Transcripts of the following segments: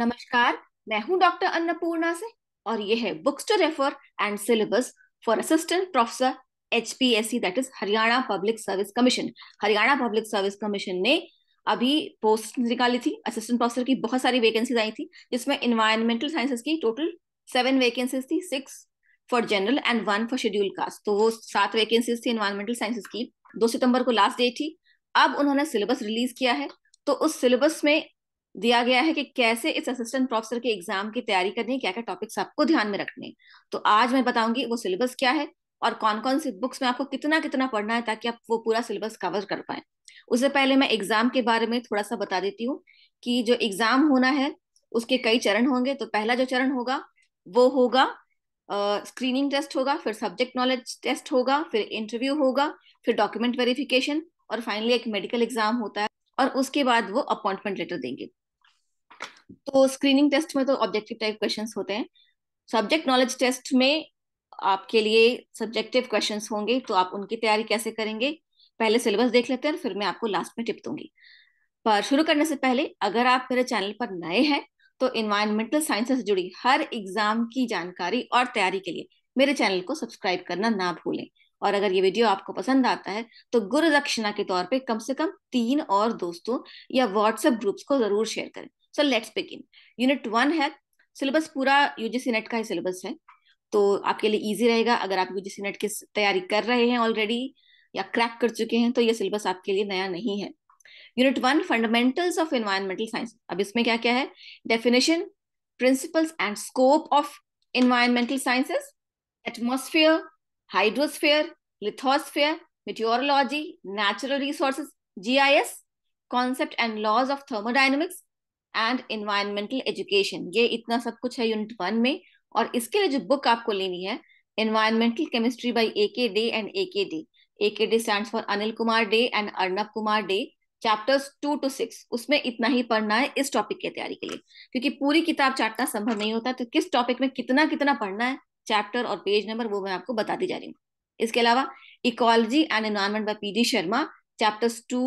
नमस्कार मैं हूं डॉक्टर अन्नपूर्णा से और यह है books to refer and syllabus for assistant professor H P S C that is Haryana Public Service Commission Haryana Public Service Commission ने अभी पोस्ट निकाली थी असिस्टेंट प्रोफेसर की बहुत सारी वैकेंसीज आई थी जिसमें इन्वायरमेंटल साइंसेज की टोटल सेवन वैकेंसीज थी six for general and one for schedule caste तो वो सात वैकेंसीज थी इन्वायरमेंटल साइंसेज की दो सितंबर को लास्ट डेट थी अब उन्होंने सिलेबस रिलीज किया है तो उस सिलेबस में दिया गया है कि कैसे इस असिस्टेंट प्रोफेसर के एग्जाम की तैयारी करनी है क्या क्या टॉपिक्स आपको ध्यान में रखने तो आज मैं बताऊंगी वो सिलेबस क्या है और कौन कौन सी बुक्स में आपको कितना कितना पढ़ना है ताकि आप वो पूरा सिलेबस कवर कर पाए उससे पहले मैं एग्जाम के बारे में थोड़ा सा बता देती हूँ कि जो एग्जाम होना है उसके कई चरण होंगे तो पहला जो चरण होगा वो होगा स्क्रीनिंग टेस्ट होगा फिर सब्जेक्ट नॉलेज टेस्ट होगा फिर इंटरव्यू होगा फिर डॉक्यूमेंट वेरिफिकेशन और फाइनली एक मेडिकल एग्जाम होता है और उसके बाद वो अपॉइंटमेंट लेटर देंगे तो स्क्रीनिंग टेस्ट में तो ऑब्जेक्टिव टाइप क्वेश्चन होते हैं सब्जेक्ट नॉलेज टेस्ट में आपके लिए सब्जेक्टिव क्वेश्चन होंगे तो आप उनकी तैयारी कैसे करेंगे पहले सिलेबस देख लेते हैं फिर मैं आपको लास्ट में टिप दूंगी पर शुरू करने से पहले अगर आप मेरे चैनल पर नए हैं तो इन्वायरमेंटल साइंस से जुड़ी हर एग्जाम की जानकारी और तैयारी के लिए मेरे चैनल को सब्सक्राइब करना ना भूलें और अगर ये वीडियो आपको पसंद आता है तो गुरु दक्षिणा के तौर पे कम से कम तीन और दोस्तों या व्हाट्सएप ग्रुप्स को जरूर शेयर करें so let's begin unit one है सिलेबस पूरा यूजीसी नेट का ही सिलेबस है तो आपके लिए इजी रहेगा अगर आप यूजीसी नेट की तैयारी कर रहे हैं ऑलरेडी या क्रैक कर चुके हैं तो ये सिलेबस आपके लिए नया नहीं है unit one fundamentals of environmental science अब इसमें क्या क्या है definition principles and scope of environmental sciences atmosphere hydrosphere natural resources G I S concept and laws of thermodynamics and environmental education ये इतना सब कुछ है यूनिट वन में और इसके लिए जो बुक आपको लेनी है environmental chemistry by A K De and A K De A K De stand for Anil Kumar De and Arnab Kumar De chapters two to six उसमें इतना ही पढ़ना है इस टॉपिक की तैयारी के लिए क्योंकि पूरी किताब चाटना संभव नहीं होता तो किस टॉपिक में कितना कितना पढ़ना है चैप्टर और पेज नंबर वो मैं आपको बताती जा रही हूँ इसके अलावा ecology and environment by P D Sharma chapters two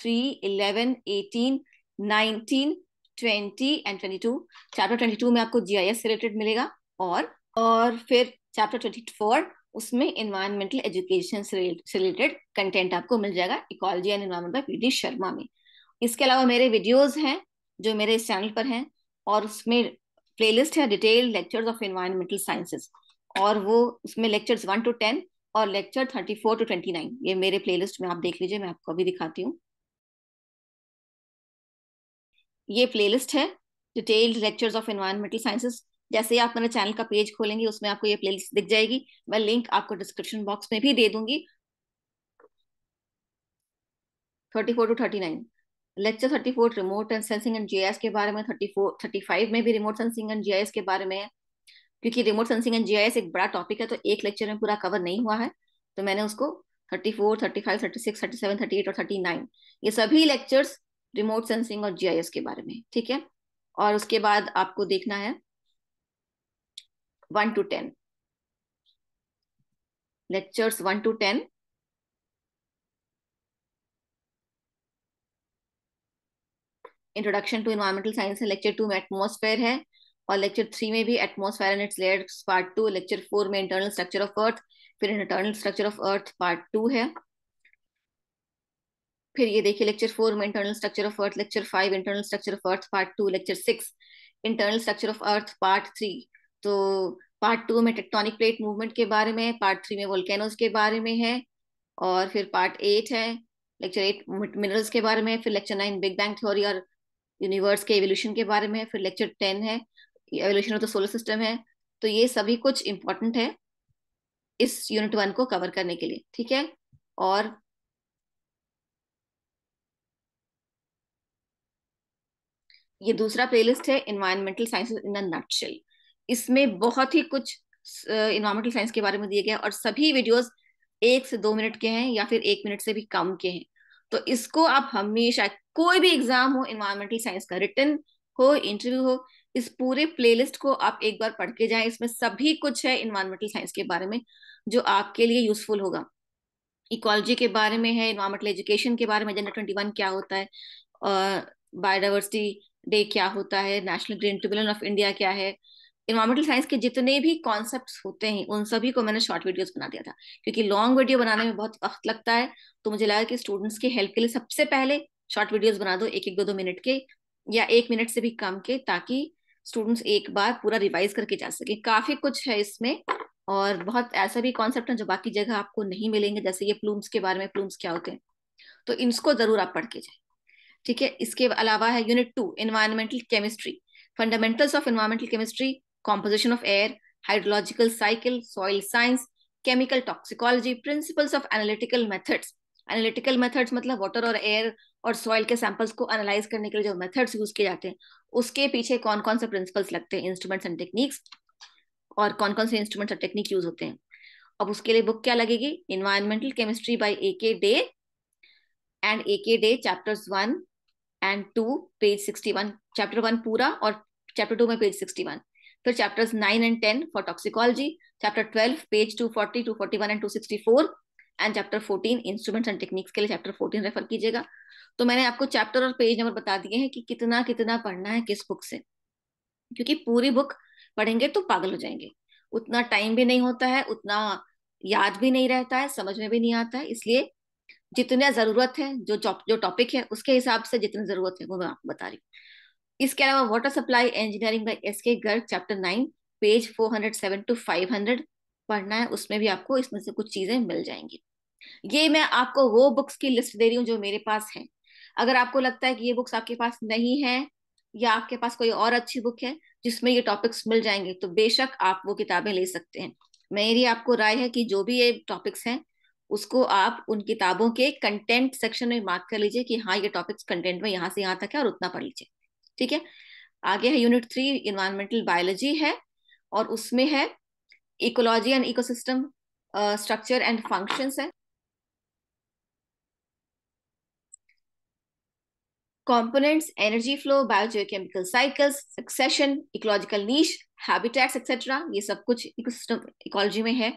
three eleven eighteen nineteen twenty and twenty two chapter twenty two में आपको जीआईएस रिलेटेड मिलेगा और और फिर चैप्टर ट्वेंटी फोर उसमें इन्वायरमेंटल एजुकेशन से रिलेटेड कंटेंट आपको मिल जाएगा ecology and environment P D Sharma में इसके अलावा मेरे वीडियोज हैं जो मेरे इस चैनल पर हैं और उसमें प्लेलिस्ट है detail lectures of environmental sciences और वो उसमें लेक्चर्स वन टू टेन और lecture thirty four to twenty nine ये मेरे प्लेलिस्ट में आप देख लीजिए मैं आपको अभी दिखाती हूँ ये प्लेलिस्ट है detailed lectures of environmental sciences जैसे ही आप मेरे चैनल का पेज खोलेंगे उसमें आपको ये प्लेलिस्ट दिख जाएगी मैं लिंक आपको डिस्क्रिप्शन बॉक्स में भी दे दूंगी thirty four to thirty nine lecture thirty four remote and sensing and GIS के बारे में थर्टी फोर थर्टी फाइव में भी रिमोट सेंसिंग एंड जीआईएस के बारे में क्योंकि रिमोट सेंसिंग एंड जीआईएस एक बड़ा टॉपिक है तो एक लेक्चर में पूरा कवर नहीं हुआ है तो मैंने उसको thirty four thirty five thirty six thirty seven thirty eight और थर्टी नाइन ये सभी लेक्चर्स रिमोट सेंसिंग और जीआईएस के बारे में ठीक है और उसके बाद आपको देखना है one to ten lectures one to ten introduction to environmental science है लेक्चर टू में एटमोसफेयर है और लेक्चर थ्री में भी atmosphere and its layers part two lecture four में इंटरनल स्ट्रक्चर ऑफ अर्थ फिर internal structure of earth part two है फिर ये देखिए लेक्चर फोर में internal structure of earth lecture five internal structure of earth part two lecture six internal structure of earth part three तो part two में tectonic plate movement के बारे में पार्ट थ्री में वोल्केनोज के बारे में है और फिर पार्ट एट है लेक्चर एट मिनरल्स के बारे में फिर lecture nine big bang theory और यूनिवर्स के एवोल्यूशन के बारे में फिर लेक्चर टेन है evolution of the solar system है तो ये सभी कुछ इम्पोर्टेंट है इस यूनिट वन को कवर करने के लिए ठीक है और ये दूसरा प्लेलिस्ट है इन्वायरमेंटल साइंस इन नटशिल इसमें बहुत ही कुछ इन्वायरमेंटल साइंस के बारे में दिए गए और सभी वीडियोज एक से दो मिनट के हैं या फिर एक मिनट से भी कम के हैं तो इसको आप हमेशा कोई भी एग्जाम हो इन्वायरमेंटल साइंस का रिटर्न हो इंटरव्यू हो इस पूरे प्लेलिस्ट को आप एक बार पढ़ के जाएं इसमें सभी कुछ है इन्वायरमेंटल साइंस के बारे में जो आपके लिए यूजफुल होगा इकोलॉजी के बारे में है इन्वायरमेंटल एजुकेशन के बारे में एजेंडा ट्वेंटी वन क्या होता है और बायोडाइवर्सिटी डे क्या होता है National Green Tribunal of India क्या है इन्वायरमेंटल साइंस के जितने भी कॉन्सेप्ट होते हैं उन सभी को मैंने शॉर्ट वीडियोस बना दिया था क्योंकि लॉन्ग वीडियो बनाने में बहुत वक्त लगता है तो मुझे लगा कि स्टूडेंट्स की हेल्प के लिए सबसे पहले शॉर्ट वीडियोस बना दो एक एक दो दो मिनट के या एक मिनट से भी कम के ताकि स्टूडेंट्स एक बार पूरा रिवाइज करके जा सके काफी कुछ है इसमें और बहुत ऐसा भी कॉन्सेप्ट है जो बाकी जगह आपको नहीं मिलेंगे जैसे ये प्लूम्स के बारे में प्लूम्स क्या होते हैं तो इनको जरूर आप पढ़ के जाए ठीक है इसके अलावा है unit two environmental chemistry fundamentals of environmental chemistry composition of air hydrological cycle soil science chemical toxicology principles of analytical methods analytical methods मतलब वाटर और एयर और सॉइल के सैंपल्स को एनालाइज करने के लिए जो मेथड्स यूज किए जाते हैं उसके पीछे कौन कौन से प्रिंसिपल्स लगते हैं इंस्ट्रूमेंट्स एंड टेक्निक्स और कौन कौन से इंस्ट्रूमेंट्स और टेक्निक यूज होते हैं अब उसके लिए बुक क्या लगेगी environmental chemistry by A K De and A K De chapters one and two page sixty one chapter one पूरा और चैप्टर टू में पेज सिक्सटी वन फिर chapters nine and ten for toxicology chapter twelve page two forty to forty one and two sixty four and chapter fourteen instruments and techniques के लिए chapter fourteen refer कीजिएगा तो मैंने आपको chapter और page number बता दिए हैं कि कितना कितना पढ़ना है किस बुक से क्योंकि पूरी बुक पढ़ेंगे तो पागल हो जाएंगे उतना टाइम भी नहीं होता है उतना याद भी नहीं रहता है समझ में भी नहीं आता है इसलिए जितने जरूरत है जो जो टॉपिक है उसके हिसाब से जितनी जरूरत है वो मैं आपको बता रही हूँ इसके अलावा water supply engineering by S K Garg chapter nine page four hundred seven to five hundred पढ़ना है उसमें भी आपको इसमें से कुछ चीजें मिल जाएंगी ये मैं आपको वो बुक्स की लिस्ट दे रही हूँ जो मेरे पास है अगर आपको लगता है कि ये बुक्स आपके पास नहीं है या आपके पास कोई और अच्छी बुक है जिसमें ये टॉपिक्स मिल जाएंगे तो बेशक आप वो किताबें ले सकते हैं मेरी आपको राय है कि जो भी ये टॉपिक्स हैं उसको आप उन किताबों के कंटेंट सेक्शन में मार्क कर लीजिए कि हाँ ये टॉपिक्स कंटेंट में यहाँ से यहाँ तक है और उतना पढ़ लीजिए ठीक है आगे है यूनिट थ्री इन्वायरमेंटल बायोलॉजी है और उसमें है ecology and ecosystem structure and function है components energy flow biogeochemical cycles succession ecological niche habitats etcetera ये सब कुछ इकोसिस्टम इकोलॉजी में है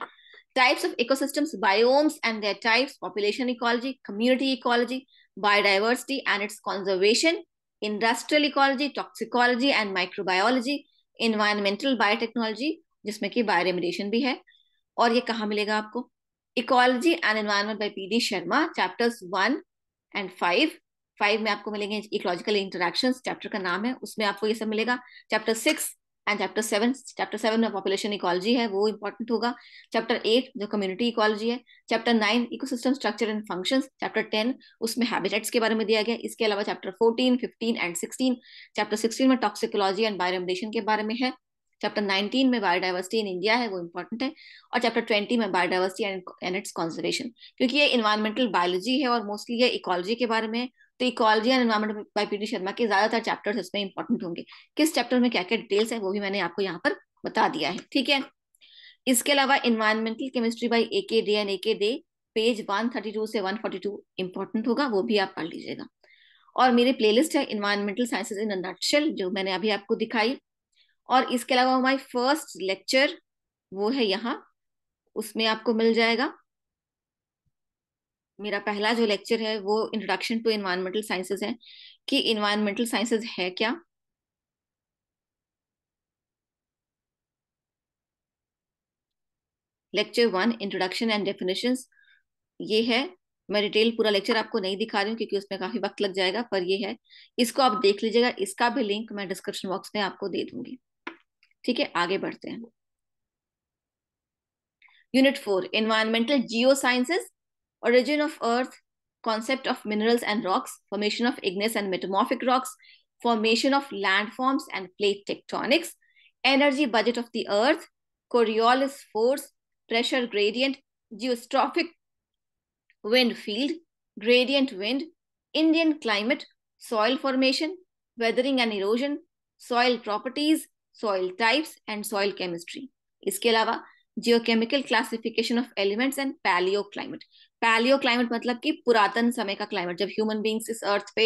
types of ecosystems, biomes and their types, population ecology, community ecology, biodiversity and its conservation, industrial ecology, toxicology and microbiology, environmental biotechnology, जिसमें कि बायोरेमिडेशन भी है और ये कहाँ मिलेगा आपको ecology and environment by PD Sharma chapters one and five five में आपको मिलेंगे इकोलॉजिकल इंटरेक्शंस चैप्टर का नाम है उसमें आपको ये सब मिलेगा chapter six and chapter seven chapter seven में पॉपुलेशन इकोलॉजी है वो इंपॉर्टेंट होगा चैप्टर एट जो कम्युनिटी इकोलॉजी है chapter nine ecosystem structure and function chapter ten उसमें हैबिटेट्स के बारे में दिया गया इसके अलावा chapter fourteen fifteen and sixteen chapter sixteen में टॉक्सिकोलॉजी एंड बायोडेशन के बारे में है चैप्टर नाइनटीन में बायोडाइवर्सिटी इन इंडिया है वो इंपॉर्टेंट है और चैप्टर ट्वेंटी में biodiversity and and its conservation क्योंकि ये इन्वायरमेंटल बायोलॉजी है और मोस्टली ये इकोलॉजी के बारे में तो ecology and environment by PD Sharma के ज्यादातर चैप्टर्स इसमें इंपॉर्टेंट होंगे किस चैप्टर में क्या क्या डिटेल्स है वो भी मैंने आपको यहाँ पर बता दिया है ठीक है इसके अलावा environmental chemistry by A K De and A K day page 132 से 142 इंपॉर्टेंट होगा वो भी आप पढ़ लीजिएगा और मेरी प्लेलिस्ट है इन्वायरमेंटल साइंसेज इन नटशेल जो मैंने अभी आपको दिखाई और इसके अलावा माई फर्स्ट लेक्चर वो है यहाँ उसमें आपको मिल जाएगा मेरा पहला जो लेक्चर है वो इंट्रोडक्शन टू इन्वायरमेंटल साइंसेज है कि इन्वायरमेंटल साइंसेज है क्या lecture one introduction and definition ये है मैं डिटेल पूरा लेक्चर आपको नहीं दिखा रही हूँ क्योंकि उसमें काफी वक्त लग जाएगा पर ये है इसको आप देख लीजिएगा इसका भी लिंक मैं डिस्क्रिप्शन बॉक्स में आपको दे दूंगी ठीक है आगे बढ़ते हैं unit four environmental geosciences origin of earth, concept of minerals and rocks, formation of igneous and metamorphic rocks, formation of landforms and plate tectonics, energy budget of the earth, Coriolis force, pressure gradient, geostrophic wind field, gradient wind, Indian climate, soil formation, weathering and erosion, soil properties, soil types, and soil chemistry. इसके अलावा geochemical classification of elements and paleoclimate. Paleoclimate मतलब कि पुरातन समय का climate जब human beings इस अर्थ पे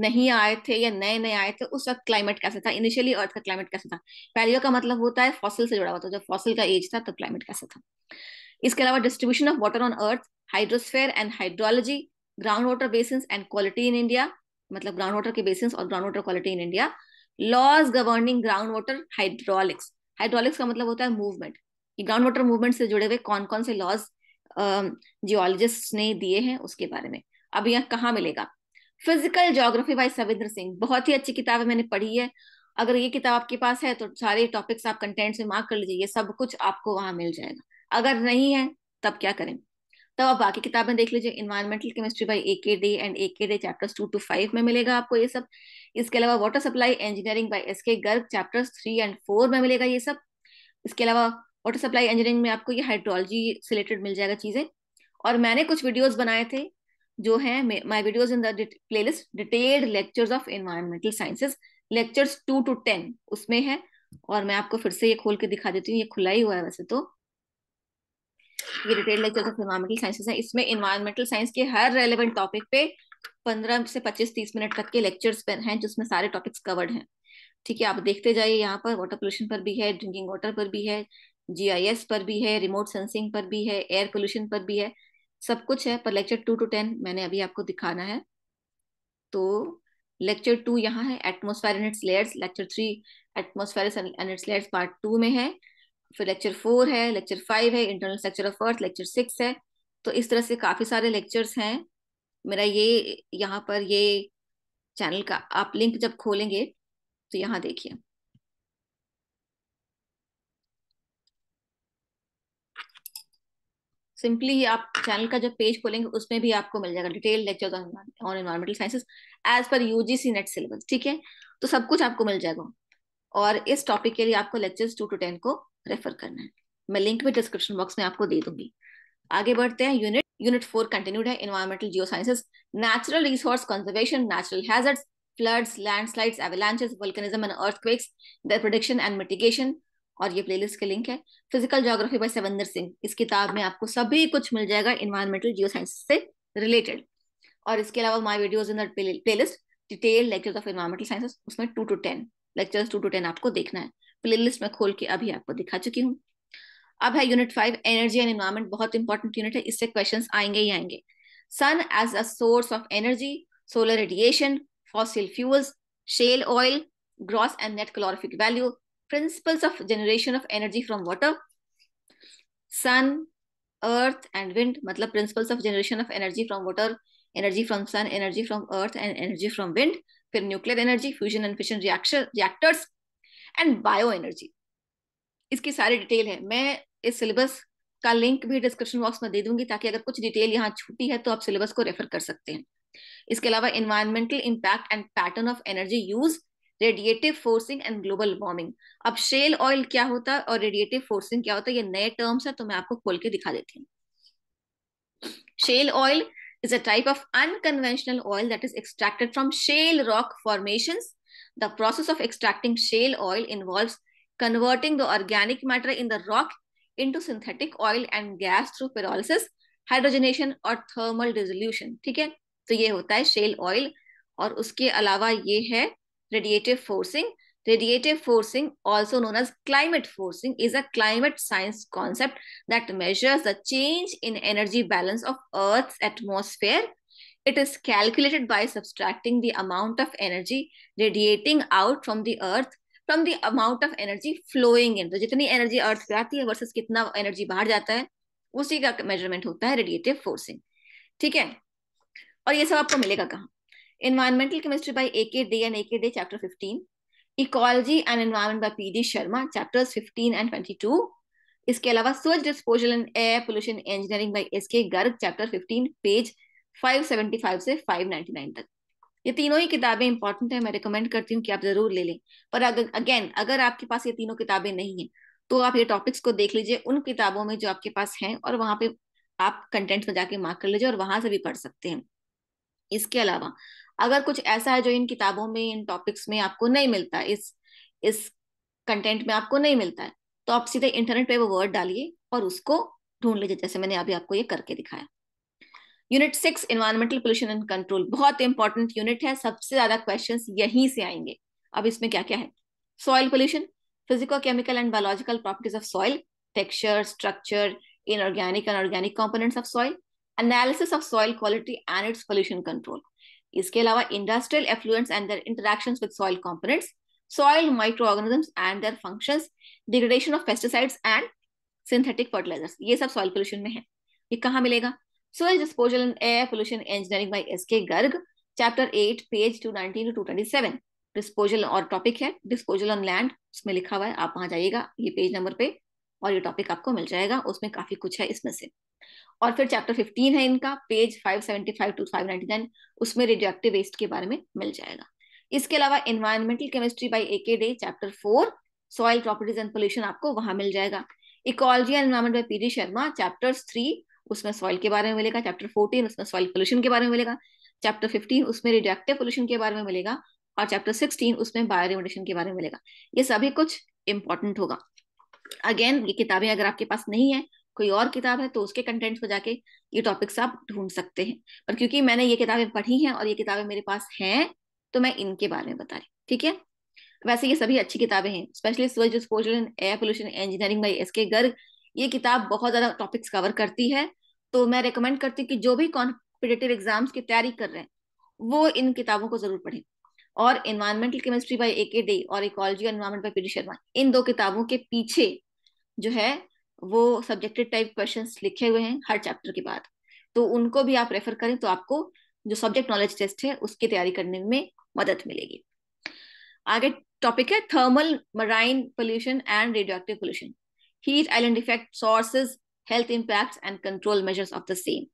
नहीं आए थे या नए नए आए थे उस वक्त क्लाइमेट कैसा था इनिशियली अर्थ का क्लाइमेट कैसा था पैलियो का मतलब होता है फॉसिल से जुड़ा हुआ था जब फॉसिल का एज था तब क्लाइमेट कैसा था इसके अलावा distribution of water on earth hydrosphere and hydrology groundwater basin and quality in India मतलब ग्राउंड वाटर के बेसिन और groundwater quality in India laws governing groundwater hydraulics hydraulics का मतलब होता है मूवमेंट ग्राउंड वाटर मूवमेंट से जुड़े हुए कौन कौन से लॉज जियोलॉजिस्ट ने दिए हैं उसके बारे में अब यह कहाँ मिलेगा physical geography by Savindra Singh बहुत ही अच्छी किताब है मैंने पढ़ी है अगर ये किताब आपके पास है तो सारे टॉपिक्स आप कंटेंट से मार्क कर लीजिए ये सब कुछ आपको वहां मिल जाएगा अगर नहीं है तब क्या करें तब तो आप बाकी किताबें देख लीजिए environmental chemistry by A K De and A K De chapters two to five में मिलेगा आपको ये सब इसके अलावा water supply engineering by S K Garg chapters three and four में मिलेगा ये सब इसके अलावा वाटर सप्लाई इंजीनियरिंग में आपको ये हाइड्रोलॉजी से रिलेटेड मिल जाएगा चीजें और मैंने कुछ वीडियोस बनाए थे जो है my videos in the playlist detailed lectures of environmental sciences lectures two to ten उसमें है और मैं आपको फिर से ये खोल के दिखा देती हूँ ये खुला ही हुआ है वैसे तो ये ऑफ इन्वायरमेंटल साइंसेज है इसमें इन्वायरमेंटल साइंस के हर रेलिवेंट टॉपिक पे पंद्रह से पच्चीस तीस मिनट तक के लेक्चर्स पर हैं जिसमें सारे टॉपिक्स कवर्ड हैं ठीक है आप देखते जाइए यहाँ पर वाटर पोल्यूशन पर भी है ड्रिंकिंग वाटर पर भी है जीआईएस पर भी है रिमोट सेंसिंग पर भी है एयर पोल्यूशन पर भी है सब कुछ है पर लेक्चर टू टू टेन मैंने अभी आपको दिखाना है तो लेक्चर टू यहाँ है atmosphere and its layers lecture three atmosphere and its layers part two में है फिर लेक्चर फोर है लेक्चर फाइव है internal structure of earth lecture six है तो इस तरह से काफ़ी सारे लेक्चर्स हैं मेरा ये यहाँ पर ये चैनल का आप लिंक जब खोलेंगे तो यहाँ देखिए सिंपली ही आप चैनल का जो पेज खोलेंगे उसमें भी आपको मिल जाएगा detail lectures on environmental sciences as per UGC NET syllabus ठीक है तो सब कुछ आपको मिल जाएगा और इस टॉपिक के लिए आपको लेक्चर्स टू टू टेन को रेफर करना है मैं लिंक भी डिस्क्रिप्शन बॉक्स में आपको दे दूंगी आगे बढ़ते हैं यूनिट यूनिट फोर कंटिन्यूड है environmental geosciences natural resource conservation natural hazards floods landslides avalanches volcanism and earthquakes their prediction and mitigation और ये प्लेलिस्ट के लिंक है physical geography by Savindra Singh इस किताब में आपको सभी कुछ मिल जाएगा इन्वायरमेंटल जियो साइंस से रिलेटेड और इसके अलावा my videos in playlist detail lectures of environmental sciences उसमें two to ten lectures two to ten आपको देखना है प्ले लिस्ट में खोल के अभी आपको दिखा चुकी हूँ अब है unit five energy and environment बहुत इंपॉर्टेंट यूनिट है इससे क्वेश्चन आएंगे ही आएंगे sun as a source of energy solar radiation fossil fuels shale oil gross and net calorific value principles of generation of energy from water sun earth and wind matlab principles of generation of energy from water energy from sun energy from earth and energy from wind fir nuclear energy fusion and fission reaction reactors and bioenergy iski सारी detail hai main is syllabus का link भी description box में दे दूंगी ताकि अगर कुछ detail यहाँ छूटी है तो आप सिलेबस को रेफर कर सकते हैं इसके अलावा environmental impact and pattern of energy use radiative forcing and global warming अब शेल ऑयल क्या होता है और रेडिएटिव फोर्सिंग क्या होता है ये नए टर्म्स है तो मैं आपको खोल के दिखा देती हूँ shale oil is a type of unconventional oil that is extracted from shale rock formation the process of extracting shale oil involve converting the organic matter in the rock into synthetic oil and gas through pyrolysis hydrogenation और thermal resolution ठीक है तो ये होता है shell oil और उसके अलावा ये है radiative forcing. Radiative forcing, also known as climate forcing, is a climate science concept that measures the change in energy balance of Earth's atmosphere. It is calculated by subtracting the amount of energy radiating out from the Earth from the amount of energy flowing in. तो jitni energy Earth se aati hai versus kitna energy bahar jata hai usi ka measurement hota hai radiative forcing. theek hai aur ye sab aapko milega kahan Environmental Chemistry by A.K. Day and A.K. Day, Chapter 15. Ecology and Environment by P.D. Sharma, Chapters 15 and 22. iske alawa sewage disposal and air pollution engineering by sk garg chapter 15 page 575 से 599 तक ये तीनों ही किताबें important है मैं recommend करती हूँ कि आप जरूर ले लें पर अगर अगेन अगर आपके पास ये तीनों किताबें नहीं है तो आप ये टॉपिक्स को देख लीजिए उन किताबों में जो आपके पास हैं और वहां पे आप कंटेंट में जाके मार्क कर लीजिए और वहां से भी पढ़ सकते हैं इसके अलावा अगर कुछ ऐसा है जो इन किताबों में इन टॉपिक्स में आपको नहीं मिलता है इस इस कंटेंट में आपको नहीं मिलता है तो आप सीधे इंटरनेट पे वो वर्ड डालिए और उसको ढूंढ लीजिए जैसे मैंने अभी आपको ये करके दिखाया unit six environmental pollution and control बहुत इंपॉर्टेंट यूनिट है सबसे ज्यादा क्वेश्चन यहीं से आएंगे अब इसमें क्या क्या है soil pollution physico chemical and biological properties of soil texture structure inorganic and organic components of soil analysis of soil quality and its pollution control इसके अलावा industrial effluents and their interactions with soil components soil microorganisms and their functions degradation of pesticides and synthetic fertilisers ये सब soil pollution में है ये कहाँ मिलेगा soil disposal and air pollution engineering by S K Garg chapter eight page two nineteen to twenty seven disposal और topic है disposal on land उसमें लिखा हुआ है आप वहां जाइएगा ये पेज नंबर पे और ये टॉपिक आपको मिल जाएगा उसमें काफी कुछ है इसमें से और फिर चैप्टर 15 है इनका पेज 575 टू 599 उसमें रेडियोक्टिव वेस्ट के बारे में मिल जाएगा इसके अलावा environmental chemistry by A K De chapter four soil properties and pollution आपको वहां मिल जाएगा ecology and environment by PD Sharma chapter three उसमें सॉइल के बारे में मिलेगा चैप्टर फोर्टीन उसमें सॉइल पोल्यूशन के बारे में मिलेगा चैप्टर फिफ्टीन उसमें रेडियोक्टिव पोल्यूशन के बारे में मिलेगा और चैप्टर सिक्सटीन उसमें बायोरिमेडेशन के बारे में मिलेगा ये सभी कुछ इंपॉर्टेंट होगा अगेन ये किताबें अगर आपके पास नहीं है कोई और किताब है तो उसके कंटेंट को जाके ये टॉपिक्स आप ढूंढ सकते हैं पर क्योंकि मैंने ये किताबें पढ़ी हैं और ये किताबें मेरे पास हैं तो मैं इनके बारे में बता रही ठीक है वैसे ये सभी अच्छी किताबें हैं specially sewage disposal and air pollution engineering by S K Garg ये किताब बहुत ज्यादा टॉपिक्स कवर करती है तो मैं रिकमेंड करती हूँ कि जो भी कॉम्पिटेटिव एग्जाम्स की तैयारी कर रहे हैं वो इन किताबों को जरूर पढ़ें और environmental chemistry by A K day और इकोलॉजी और एनवायरमेंट बाय पीडी शर्मा इन दो किताबों के पीछे जो है वो सब्जेक्टेड टाइप क्वेश्चन लिखे हुए हैं हर चैप्टर के बाद तो उनको भी आप रेफर करें तो आपको जो सब्जेक्ट नॉलेज टेस्ट है उसकी तैयारी करने में मदद मिलेगी आगे टॉपिक है thermal marine pollution and radioactive pollution heat island effect sources health impact and control measures of the same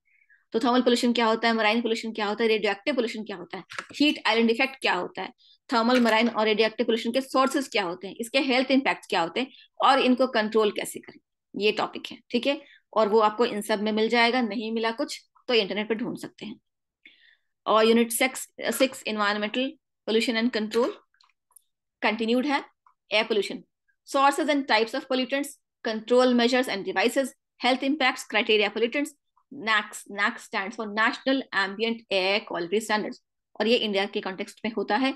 तो थर्मल पोल्यूशन क्या होता है मराइन पोल्यूशन क्या होता है रेडियो एक्टिव पोल्यूशन क्या होता है हीट आइलैंड इफेक्ट क्या होता है थर्मल मराइन और रेडियो एक्टिव पोल्यूशन के सोर्सेज क्या होते हैं इसके हेल्थ इंपैक्ट क्या होते हैं और इनको कंट्रोल कैसे करें ये टॉपिक है ठीक है और वो आपको इन सब में मिल जाएगा नहीं मिला कुछ तो इंटरनेट पर ढूंढ सकते हैं और unit six six environmental pollution and control continued है air pollution sources and types of pollutants control measures and devices health impacts criteria pollutants NAAQS NAAQS stand for national ambient air quality standards और ये India के context में होता है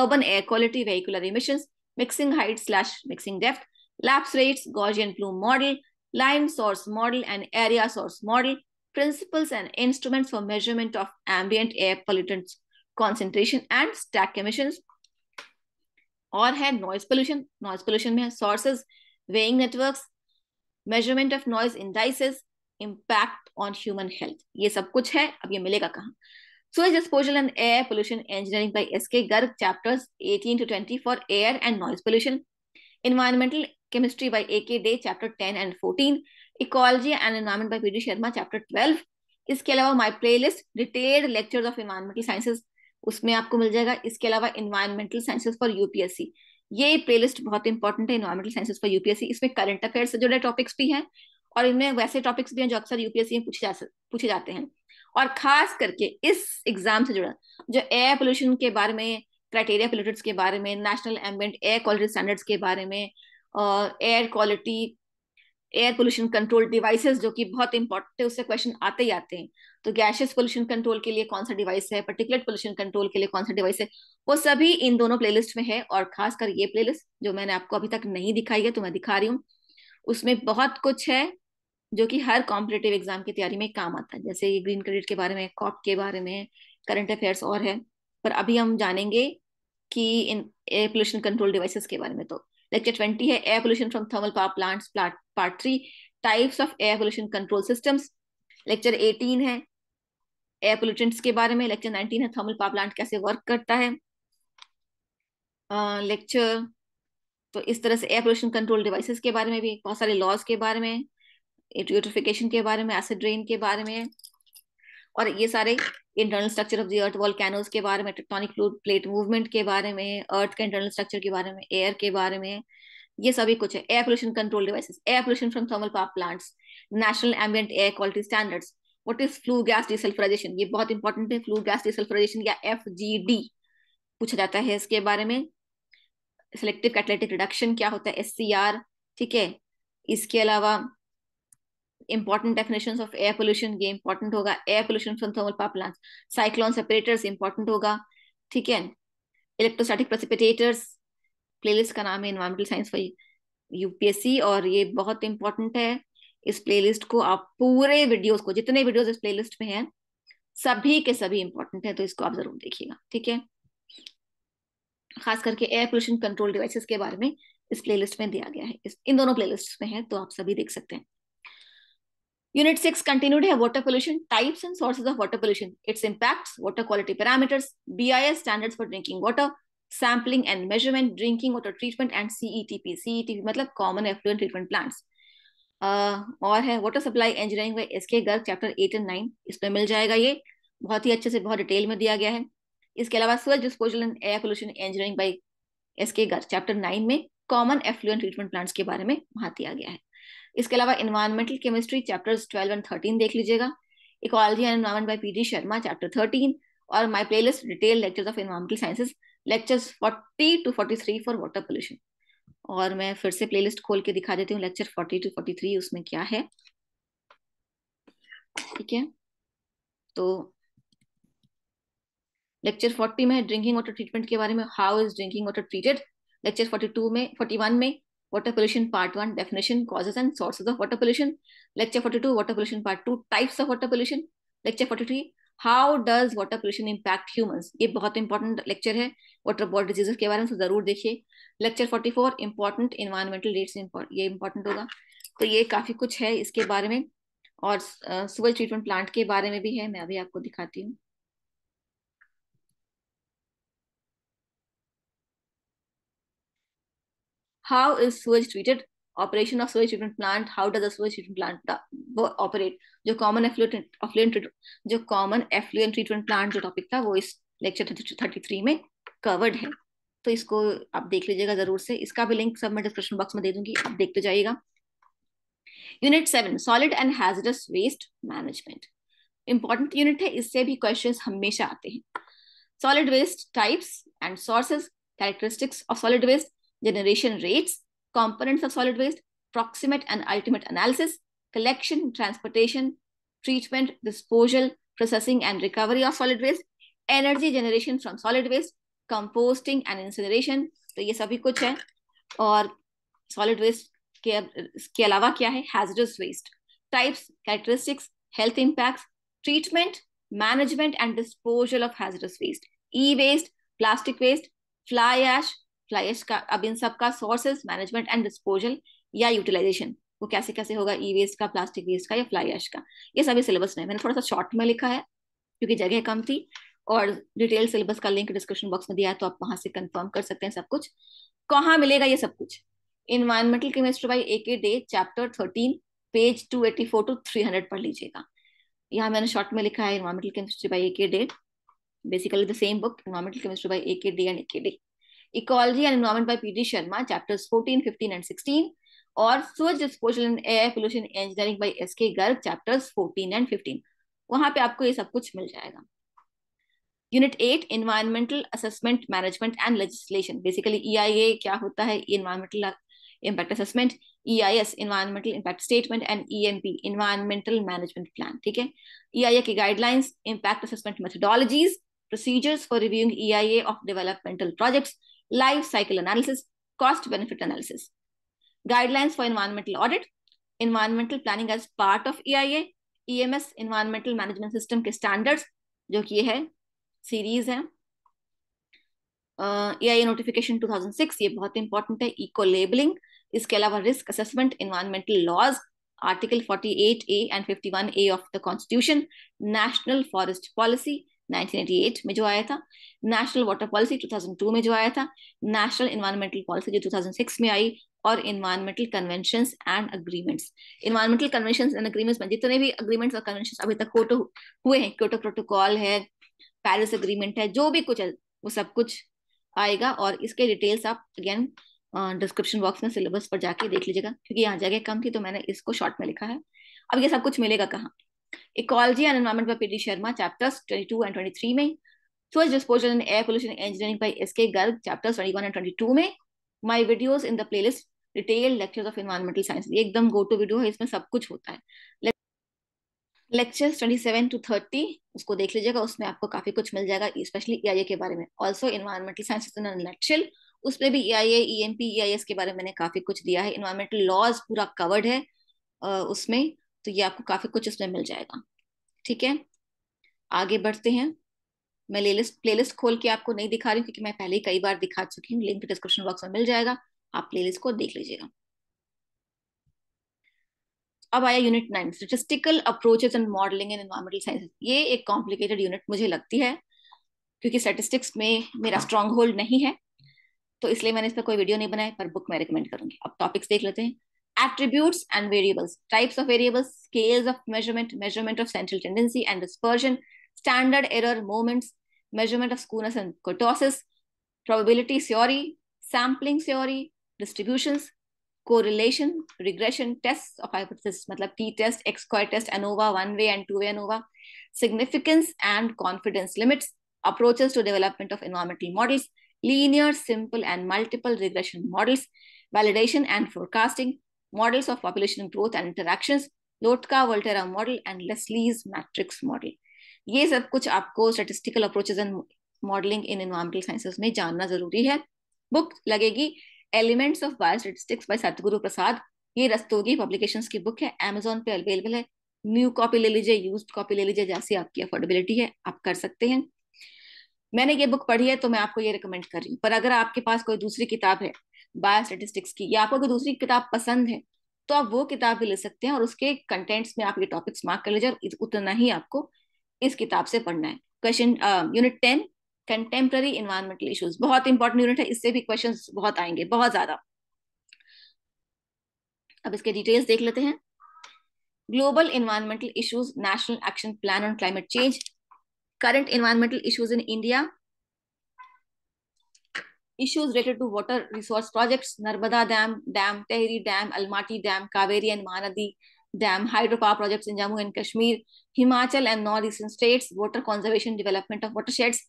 urban air quality vehicular emission mixing height slash mixing depth lapse rates Gaussian plume model line source model and area source model, principles and instruments for measurement of ambient air pollutants concentration and stack emissions. और है noise pollution. Noise pollution में है sources, weighing networks, measurement of noise indices, impact on human health ये सब कुछ है अब ये मिलेगा कहाँ sewage disposal and air pollution engineering by S K Garg chapters eighteen to twenty for air and noise pollution environmental chemistry by A K De chapter ten and fourteen ecology and environment by P Sharma chapter twelve इसके अलावा my playlist detailed lecture of environmental sciences उसमें आपको मिल जाएगा इसके अलावा environmental sciences for UPSC ये playlist बहुत इंपॉर्टेंट है इन्वायरमेंटल साइंसेज फॉर यूपीएससी इसमें करंट अफेयर से जुड़े टॉपिक्स भी हैं और इनमें वैसे टॉपिक्स भी हैं जो अक्सर यूपीएससी में पूछे जा पूछे जाते हैं और खास करके इस एग्जाम से जुड़ा जो एयर पोल्यूशन के बारे में क्राइटेरिया पोल्यूटेड्स के बारे में national ambient air quality standards के बारे में air quality air pollution control devices जो कि बहुत इंपॉर्टेंट है उससे क्वेश्चन आते ही आते हैं तो गैशियस पोल्यूशन कंट्रोल के लिए कौन सा डिवाइस है पर्टिकुलर पोल्यूशन कंट्रोल के लिए कौन सा डिवाइस है वो सभी इन दोनों प्लेलिस्ट में है और खासकर ये प्लेलिस्ट जो मैंने आपको अभी तक नहीं दिखाई है तो मैं दिखा रही हूँ उसमें बहुत कुछ है जो कि हर कॉम्पिटेटिव एग्जाम की तैयारी में काम आता है जैसे ये ग्रीन क्रेडिट के बारे में कॉप के बारे में करंट अफेयर्स और है पर अभी हम जानेंगे कि इन एयर पोल्यूशन कंट्रोल डिवाइसेस के बारे में तो लेक्चर ट्वेंटी है air pollution from thermal power plants part three types of air pollution control systems lecture eighteen है एयर पोल्यूटेंट्स के बारे में लेक्चर नाइनटीन है थर्मल पावर प्लांट कैसे वर्क करता है लेक्चर uh, तो इस तरह से एयर पोल्यूशन कंट्रोल डिवाइसेस के बारे में भी बहुत सारे लॉज के बारे में यूट्रिफिकेशन के बारे में एसिड रेन के बारे में और ये सारे internal structure of the earth volcanoes के बारे में टेक्टोनिक प्लेट मूवमेंट के बारे में अर्थ के इंटरनल स्ट्रक्चर के बारे में एयर के बारे में ये सभी कुछ है air pollution control devices air pollution from thermal power plants national ambient air quality standards what is flue gas desulphurisation ये बहुत इंपॉर्टेंट है फ्लू गैस डिसल्फराइजेशन या एफजीडी पूछा जाता है इसके बारे में सिलेक्टिव कैटलेटिक रिडक्शन क्या होता है एससीआर ठीक है इसके अलावा important definition of air pollution ये important होगा air pollution from thermal power plants cyclone separators important होगा ठीक है इलेक्ट्रोस्टैटिक precipitators प्लेलिस्ट का नाम है इन्वायरमेंटल साइंस फॉर यूपीएससी और ये बहुत इंपॉर्टेंट है इस प्लेलिस्ट को आप पूरे वीडियोस को जितने वीडियोस इस प्लेलिस्ट में हैं सभी के सभी इंपॉर्टेंट है तो इसको आप जरूर देखिएगा ठीक है खास करके एयर पोल्यूशन कंट्रोल डिवाइसेस के बारे में इस प्लेलिस्ट में दिया गया है इस, इन दोनों प्लेलिस्ट में है तो आप सभी देख सकते हैं Unit 6 continued here, water pollution, types and sources of water pollution, its impacts, water quality parameters, BIS standards for drinking water, sampling and measurement, drinking water treatment and CETP. CETP मतलब common effluent treatment plants. Uh, और है water supply engineering में इसके Garg chapter eight and nine इसमें मिल जाएगा ये बहुत ही अच्छे से बहुत डिटेल में दिया गया है इसके अलावा sewage disposal and air pollution engineering by S K Garg chapter nine में कॉमन एफ्लुएंट ट्रीटमेंट प्लांट्स के बारे में वहां दिया गया है इसके अलावा environmental chemistry chapters twelve and thirteen देख लीजिएगा ecology and environment by PD Sharma chapter thirteen और my playlist detail lectures of environmental sciences lectures forty to forty three for water pollution और मैं फिर से प्ले खोल के दिखा देती हूँ lecture forty to forty three उसमें क्या है ठीक है तो लेक्चर फोर्टी में ड्रिंकिंग वाटर ट्रीटमेंट के बारे में how is drinking water treated lecture forty two में फोर्टी वन में water pollution part 1 definition causes and sources of water pollution lecture 42 water pollution part 2 types of water pollution lecture 43 how does water pollution impact humans ये बहुत important lecture है water body diseases के बारे में तो जरूर देखिए लेक्चर 44 इंपॉर्टेंट इन्वायरमेंटल रेट्स ये इंपॉर्टेंट होगा तो ये काफ़ी कुछ है इसके बारे में और सुवेज ट्रीटमेंट प्लांट के बारे में भी है मैं अभी आपको दिखाती हूँ how is sewage treated operation of sewage treatment plant how does the sewage treatment plant operate jo common effluent effluent jo common effluent treatment plant jo topic tha wo is lecture 33 mein covered hai तो इसको आप देख लीजिएगा जरूर से इसका भी link सब मैं डिस्क्रिप्शन बॉक्स में दे दूंगी आप देखते जाइएगा unit seven solid and hazardous waste management important unit है इससे भी क्वेश्चंस हमेशा आते हैं solid waste types and sources characteristics of solid waste generation rates, components of solid waste, proximate and ultimate analysis, collection, transportation, treatment, disposal, processing and recovery of solid waste, energy generation from solid waste, composting and incineration. So, ये सभी all है solid waste के, hazardous waste, types, characteristics, health impacts, treatment, management and disposal of hazardous waste, e-waste, plastic waste, fly ash, fly ash का अब इन सब का sources management and disposal या यूटिलाइजेशन वो कैसे कैसे होगा ई वेस्ट का प्लास्टिक वेस्ट का या फ्लाई एश का ये सभी सिलेबस में मैंने थोड़ा सा शॉर्ट में लिखा है क्योंकि जगह कम थी और डिटेल सिलेबस का लिंक डिस्क्रिप्शन बॉक्स में दिया है तो आप वहां से कंफर्म कर सकते हैं सब कुछ कहाँ मिलेगा ये सब कुछ environmental chemistry by A K De chapter thirteen page two eighty four to three hundred पढ़ लीजिएगा यहाँ मैंने शॉर्ट में लिखा है environmental chemistry by A K De basically the same book environmental chemistry by A K De and A K De Ecology and Environment by P.D. Sharma chapters 14, 15, and 16, और sewage disposal and air pollution engineering by S Garg chapters 14 and 15 वहां पे आपको ये सब कुछ मिल जाएगा unit eight environmental assessment management and legislation basically EIA क्या होता है environmental impact assessment EIS environmental impact statement and EMP environmental management plan ठीक है ईआईए e की guidelines impact assessment methodologies procedures for reviewing EIA of developmental projects life cycle analysis, cost benefit analysis, guidelines for environmental audit, environmental planning as part of EIA, EMS, environmental management system ke standards, jo ki hai, series hai. Uh, EIA notification 2006 ye bahut important hai, eco-labeling, iske alawa risk assessment, environmental laws, article 48A and 51A of the constitution, national forest policy, 1988 में जो आया था national water policy 2002 में जो आया था national environmental policy जो 2006 में आई और environmental convention and agreements environmental convention and agreements में जितने भी अग्रीमेंट्स और कन्वेंशन अभी तक कोटो हुए हैं क्योटो प्रोटोकॉल है पेरिस अग्रीमेंट है जो भी कुछ है वो सब कुछ आएगा और इसके डिटेल्स आप अगेन डिस्क्रिप्शन बॉक्स में सिलेबस पर जाके देख लीजिएगा क्योंकि यहाँ जगह कम थी तो मैंने इसको शॉर्ट में लिखा है अब ये सब कुछ मिलेगा कहाँ Ecology and Environment by P.D. Sharma, chapters 22 and 23 में. Sewage disposal and air pollution engineering by S.K. Garg, chapters 21 and 22 में. My videos in the playlist detail lectures of environmental science ये एकदम गो टू वीडियो है इसमें सब कुछ होता है lecture twenty seven to thirty उसको देख लीजिएगा उसमें आपको काफी कुछ मिल जाएगा स्पेशली ई के बारे में also environmental science in lecture उसमें भी E I A E M P E I S के बारे में मैंने काफी कुछ दिया है इन्वायरमेंटल लॉज पूरा कवर्ड है उसमें तो ये आपको काफी कुछ इसमें मिल जाएगा ठीक है आगे बढ़ते हैं मैं प्लेलिस्ट प्लेलिस्ट खोल के आपको नहीं दिखा रही हूँ क्योंकि मैं पहले ही कई बार दिखा चुकी हूँ लिंक डिस्क्रिप्शन बॉक्स में मिल जाएगा आप प्लेलिस्ट को देख लीजिएगा अब आया unit nine statistical approaches and modelling and environmental science ये एक कॉम्प्लिकेटेड यूनिट मुझे लगती है क्योंकि स्टेटिस्टिक्स में मेरा स्ट्रॉन्ग होल्ड नहीं है तो इसलिए मैंने इस पर कोई वीडियो नहीं बनाया पर बुक मैं रिकमेंड करूंगी अब टॉपिक्स देख लेते हैं attributes and variables, types of variables, scales of measurement, measurement of central tendency and dispersion, standard error moments, measurement of skewness and kurtosis, probability theory, sampling theory, distributions, correlation, regression, tests of hypothesis, matlab t-test, x-square test, ANOVA, one-way and two-way ANOVA, significance and confidence limits, approaches to development of environmental models, linear, simple, and multiple regression models, validation and forecasting, models of population growth and interactions lotka volterra model and leslie's matrix model ये सब कुछ आपको statistical approaches and modelling in environmental sciences में जानना जरूरी है book लगेगी elements of बायोस्टेटिस्टिक्स bye Satguru Prasad ये रस्तोगी पब्लिकेशंस की बुक है अमेजोन पे अवेलेबल है न्यू कॉपी ले लीजिए यूज कॉपी ले लीजिए जैसी आपकी अफोर्डेबिलिटी है आप कर सकते हैं मैंने ये बुक पढ़ी है तो मैं आपको ये रिकमेंड कर रही हूँ पर अगर आपके पास कोई दूसरी किताब है बायो स्टेटिस्टिक्स की या आपको अगर दूसरी किताब पसंद है तो आप वो किताब भी ले सकते हैं और उसके कंटेंट्स में आप ये टॉपिक्स मार्क कर लीजिए और उतना ही आपको इस किताब से पढ़ना है question unit ten contemporary environmental issues बहुत इंपॉर्टेंट यूनिट है इससे भी क्वेश्चन बहुत आएंगे बहुत ज्यादा अब इसके डिटेल्स देख लेते हैं global environmental issues national action plan on climate change current environmental issues in India issues related to water resource projects, Narmada Dam, Dam Tehri Dam, Almaty Dam, Kaveri and Mahanadi Dam, hydropower projects in Jammu and Kashmir, Himachal and northeastern states, water conservation, development of watersheds,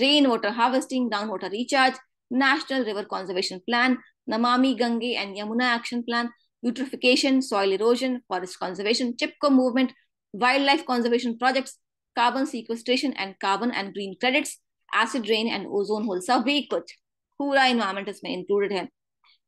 rainwater harvesting, groundwater recharge, National River Conservation Plan, Namami Gange and Yamuna Action Plan, eutrophication, soil erosion, forest conservation, CHIPCO movement, wildlife conservation projects, carbon sequestration and carbon and green credits, acid rain and ozone hole. Sabhi kuch. पूरा environment इसमें included है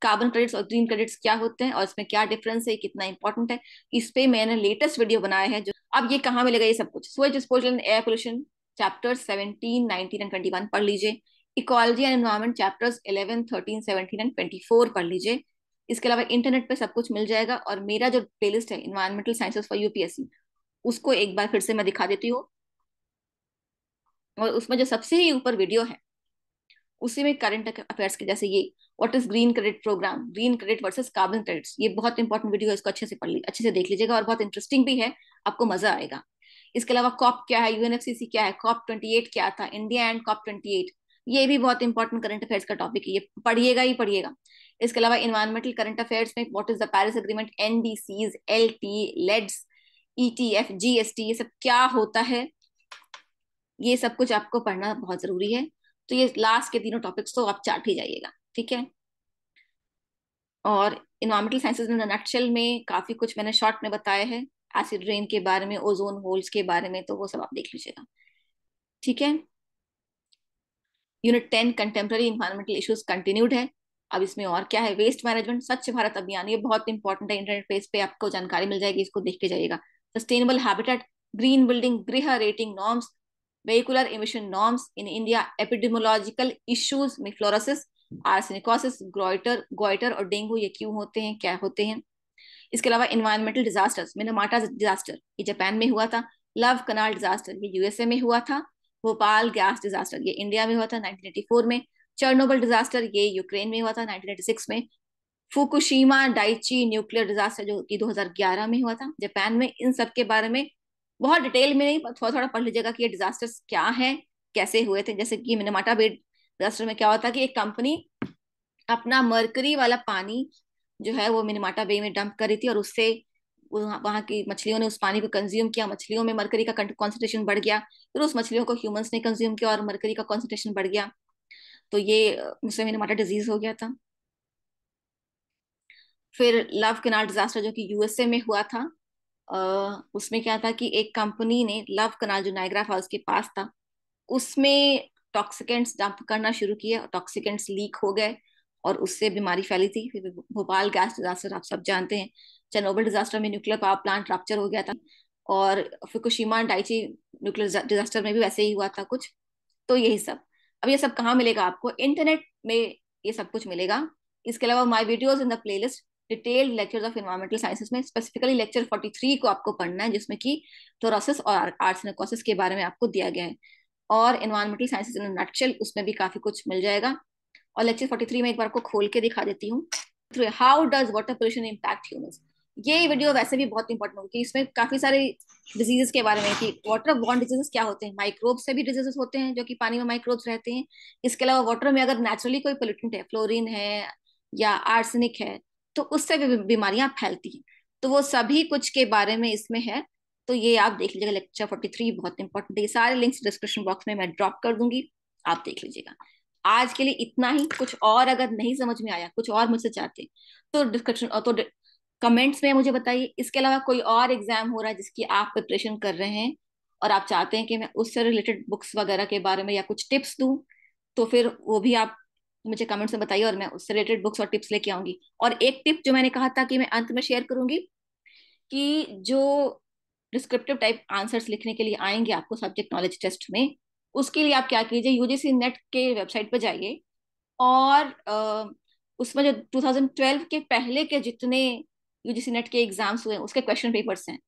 carbon credits और green credits क्या होते हैं और इसमें क्या डिफरेंस है कितना इंपॉर्टेंट है इस पे मैंने लेटेस्ट वीडियो बनाया है जो अब ये कहाँ मिलेगा ये सब कुछ sewage disposal and air pollution chapter seventeen nineteen and twenty one पढ़ लीजिए ecology and environment chapters eleven thirteen seventeen and twenty four पढ़ लीजिए इसके अलावा इंटरनेट पे सब कुछ मिल जाएगा और मेरा जो प्लेलिस्ट है इन्वायरमेंटल साइंसेस फॉर यूपीएससी उसको एक बार फिर से मैं दिखा देती हूँ और उसमें जो सबसे ही ऊपर वीडियो है उसी में करंट अफेयर्स के जैसे ये what is green credit programme green credit versus carbon credits ये बहुत इंपॉर्टेंट वीडियो है इसको अच्छे से पढ़ ली अच्छे से देख लीजिएगा और बहुत इंटरेस्टिंग भी है आपको मजा आएगा इसके अलावा कॉप क्या है यूएनएफसीसी क्या है कॉप ट्वेंटी क्या था India and COP twenty eight ये भी बहुत इंपॉर्टेंट करंट अफेयर्स का टॉपिक है ये पढ़िएगा ही पढ़िएगा इसके अलावा इन्वायरमेंटल करंट अफेयर्स में what is the Paris agreement NDCs LT LEDS ETF GST ये सब क्या होता है ये सब कुछ आपको पढ़ना बहुत जरूरी है तो ये लास्ट के तीनों टॉपिक्स तो आप चाट ही जाइएगा ठीक है और इन्वायरमेंटल साइंसेज में नक्शल में काफी कुछ मैंने शॉर्ट में बताया है एसिड रेन के बारे में ओजोन होल्स के बारे में तो वो सब आप देख लीजिएगा ठीक है unit ten contemporary environmental issues continued है अब इसमें और क्या है वेस्ट मैनेजमेंट स्वच्छ भारत अभियान ये बहुत इंपॉर्टेंट है इंटरनेट पेज पे आपको जानकारी मिल जाएगी इसको देख के जाइएगा सस्टेनेबल हैबिटेट ग्रीन बिल्डिंग गृह rating norms vehicular emission norms in India, epidemiological issues में फ्लोरोसिस आर्सेनिकोसिस ग्रोइटर गोइटर और डेंगू ये क्यों होते हैं क्या होते हैं इसके अलावा इन्वायरमेंटल डिजास्टर्स मिनामाटा डिजास्टर ये जापान में हुआ था लव कनाल डिजास्टर ये यूएसए में हुआ था भोपाल गैस डिजास्टर ये इंडिया में हुआ था 1984 में चर्नोबल डिजास्टर ये यूक्रेन में हुआ था 1986 में फुकुशिमा डाइची न्यूक्लियर डिजास्टर जो कि 2011 में हुआ था जापान में इन सब के बारे में बहुत डिटेल में नहीं थोड़ा थोड़ा पढ़ लीजिएगा कि ये डिजास्टर्स क्या है कैसे हुए थे जैसे कि मिनमाटा बेड डिजास्टर में क्या होता कि एक कंपनी अपना मरकरी वाला पानी जो है वो मिनमाटा बे में डंप करी थी और उससे वहां की मछलियों ने उस पानी को कंज्यूम किया मछलियों में मरकरी का कॉन्सेंट्रेशन बढ़ गया फिर तो उस मछलियों को ह्यूमंस ने कंज्यूम किया और मरकरी का कॉन्सेंट्रेशन बढ़ गया तो ये मुझसे मिनमाटा डिजीज हो गया था फिर लव किनार डिजास्टर जो कि यूएसए में हुआ था उसमें क्या था कि एक कंपनी ने लव कनाल जो नायग्रा फॉल्स के पास था उसमें टॉक्सिकेंट्स डंप करना शुरू किया और टॉक्सिकेंट्स लीक हो गए और उससे बीमारी फैली थी फिर भोपाल गैस डिजास्टर आप सब जानते हैं चनोबल डिजास्टर में न्यूक्लियर पावर प्लांट रैप्चर हो गया था और फुकुशिमा डाइची न्यूक्लियर डिजास्टर में भी वैसे ही हुआ था कुछ तो यही सब अब ये सब कहाँ मिलेगा आपको इंटरनेट में ये सब कुछ मिलेगा इसके अलावा my videos in the playlist detailed lectures of environmental sciences में स्पेसिफिकली लेक्चर 43 को आपको पढ़ना है जिसमें कि थोरासिस और आर्सनिकोसिस के बारे में आपको दिया गया है और इन्वायरमेंटल साइंसेस इन नटशेल उसमें भी काफी कुछ मिल जाएगा और लेक्चर 43 में एक बार आपको खोल के दिखा देती हूँ how does water pollution impact humans ये वीडियो वैसे भी बहुत इंपॉर्टेंट होगी इसमें काफी सारे डिजीजेस के बारे में कि वाटर बॉन्ड डिजीजेस क्या होते हैं माइक्रोब्स से भी डिजीजेस होते हैं जो कि पानी में माइक्रोब्स रहते हैं इसके अलावा वाटर में अगर नेचुरली कोई पोल्यूटेंट है फ्लोरिन है या आर्सेनिक है तो उससे भी बीमारियां फैलती हैं तो वो सभी कुछ के बारे में इसमें है तो ये आप देख लीजिएगा लेक्चर फोर्टी थ्री बहुत इंपॉर्टेंट है सारे लिंक्स डिस्क्रिप्शन बॉक्स में मैं ड्रॉप कर दूंगी आप देख लीजिएगा आज के लिए इतना ही कुछ और अगर नहीं समझ में आया कुछ और मुझसे चाहते तो डिस्क्रिप्शन तो कमेंट्स में मुझे बताइए इसके अलावा कोई और एग्जाम हो रहा है जिसकी आप प्रिपरेशन कर रहे हैं और आप चाहते हैं कि मैं उससे रिलेटेड बुक्स वगैरह के बारे में या कुछ टिप्स दूं तो फिर वो भी आप मुझे कमेंट्स में बताइए और मैं उससे रिलेटेड बुक्स और टिप्स लेके आऊंगी और एक टिप जो मैंने कहा था कि मैं अंत में शेयर करूंगी कि जो डिस्क्रिप्टिव टाइप आंसर्स लिखने के लिए आएंगे आपको सब्जेक्ट नॉलेज टेस्ट में उसके लिए आप क्या कीजिए यूजीसी नेट के वेबसाइट पर जाइए और उसमें जो 2012 के पहले के जितने यूजीसी नेट के एग्जाम्स हुए उसके क्वेश्चन पेपर्स हैं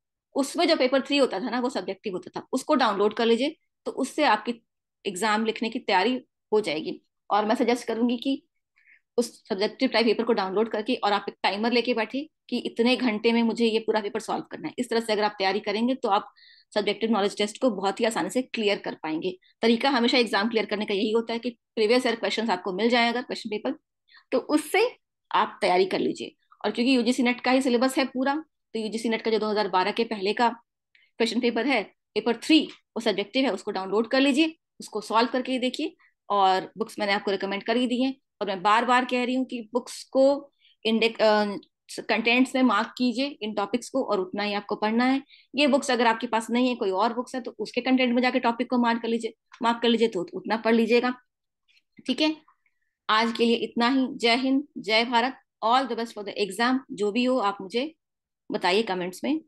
उसमें जो पेपर थ्री होता था ना वो सब्जेक्टिव होता था उसको डाउनलोड कर लीजिए तो उससे आपकी एग्जाम लिखने की तैयारी हो जाएगी और मैं सजेस्ट करूंगी कि उस सब्जेक्टिव टाइप पेपर को डाउनलोड करके और आप एक टाइमर लेके बैठे कि इतने घंटे में मुझे ये पूरा पेपर सॉल्व करना है इस तरह से अगर आप तैयारी करेंगे तो आप सब्जेक्टिव नॉलेज टेस्ट को बहुत ही आसानी से क्लियर कर पाएंगे तरीका हमेशा एग्जाम क्लियर करने का यही होता है कि प्रीवियस ईयर क्वेश्चन आपको मिल जाए अगर क्वेश्चन पेपर तो उससे आप तैयारी कर लीजिए और क्योंकि यूजीसी नेट का ही सिलेबस है पूरा तो यूजीसी नेट का जो 2012 के पहले का क्वेश्चन पेपर है पेपर थ्री वो सब्जेक्टिव है उसको डाउनलोड कर लीजिए उसको सॉल्व करके देखिए और बुक्स मैंने आपको रिकमेंड कर ही दी है और मैं बार बार कह रही हूँ कि बुक्स को इंडेक्स कंटेंट्स में मार्क कीजिए इन टॉपिक्स को और उतना ही आपको पढ़ना है ये बुक्स अगर आपके पास नहीं है कोई और बुक्स है तो उसके कंटेंट में जाके टॉपिक को मार्क कर लीजिए मार्क कर लीजिए तो उतना पढ़ लीजिएगा ठीक है आज के लिए इतना ही जय हिंद जय Bharat all the best for the exam जो भी हो आप मुझे बताइए कमेंट्स में